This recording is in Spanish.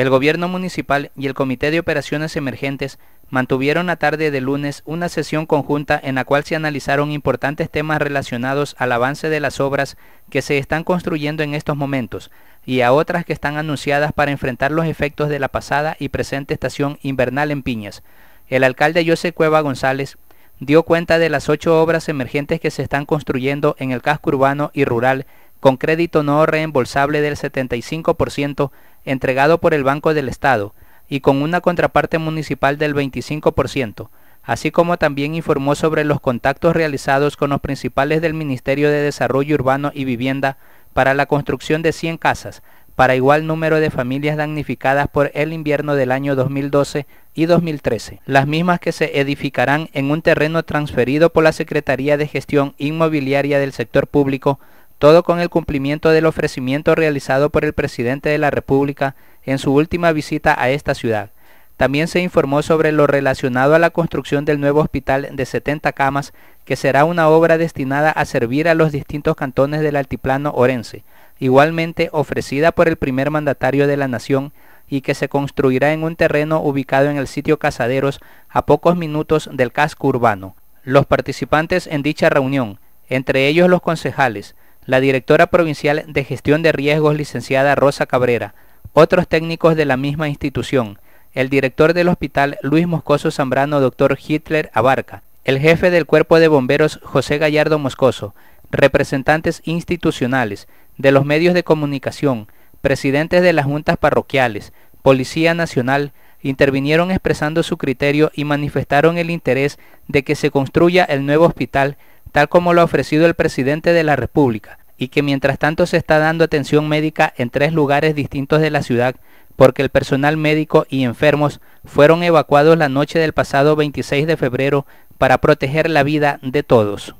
El gobierno municipal y el Comité de Operaciones Emergentes mantuvieron a tarde de lunes una sesión conjunta en la cual se analizaron importantes temas relacionados al avance de las obras que se están construyendo en estos momentos y a otras que están anunciadas para enfrentar los efectos de la pasada y presente estación invernal en Piñas. El alcalde José Cueva González dio cuenta de las ocho obras emergentes que se están construyendo en el casco urbano y rural con crédito no reembolsable del 75% entregado por el Banco del Estado y con una contraparte municipal del 25%, así como también informó sobre los contactos realizados con los principales del Ministerio de Desarrollo Urbano y Vivienda para la construcción de 100 casas para igual número de familias damnificadas por el invierno del año 2012 y 2013, las mismas que se edificarán en un terreno transferido por la Secretaría de Gestión Inmobiliaria del Sector Público todo con el cumplimiento del ofrecimiento realizado por el presidente de la República en su última visita a esta ciudad. También se informó sobre lo relacionado a la construcción del nuevo hospital de 70 camas, que será una obra destinada a servir a los distintos cantones del altiplano orense, igualmente ofrecida por el primer mandatario de la nación y que se construirá en un terreno ubicado en el sitio Casaderos a pocos minutos del casco urbano. Los participantes en dicha reunión, entre ellos los concejales, la directora provincial de gestión de riesgos, licenciada Rosa Cabrera, otros técnicos de la misma institución, el director del hospital Luis Moscoso Zambrano, doctor Hitler Abarca, el jefe del cuerpo de bomberos José Gallardo Moscoso, representantes institucionales, de los medios de comunicación, presidentes de las juntas parroquiales, Policía Nacional, intervinieron expresando su criterio y manifestaron el interés de que se construya el nuevo hospital tal como lo ha ofrecido el presidente de la República, y que mientras tanto se está dando atención médica en tres lugares distintos de la ciudad, porque el personal médico y enfermos fueron evacuados la noche del pasado 26 de febrero para proteger la vida de todos.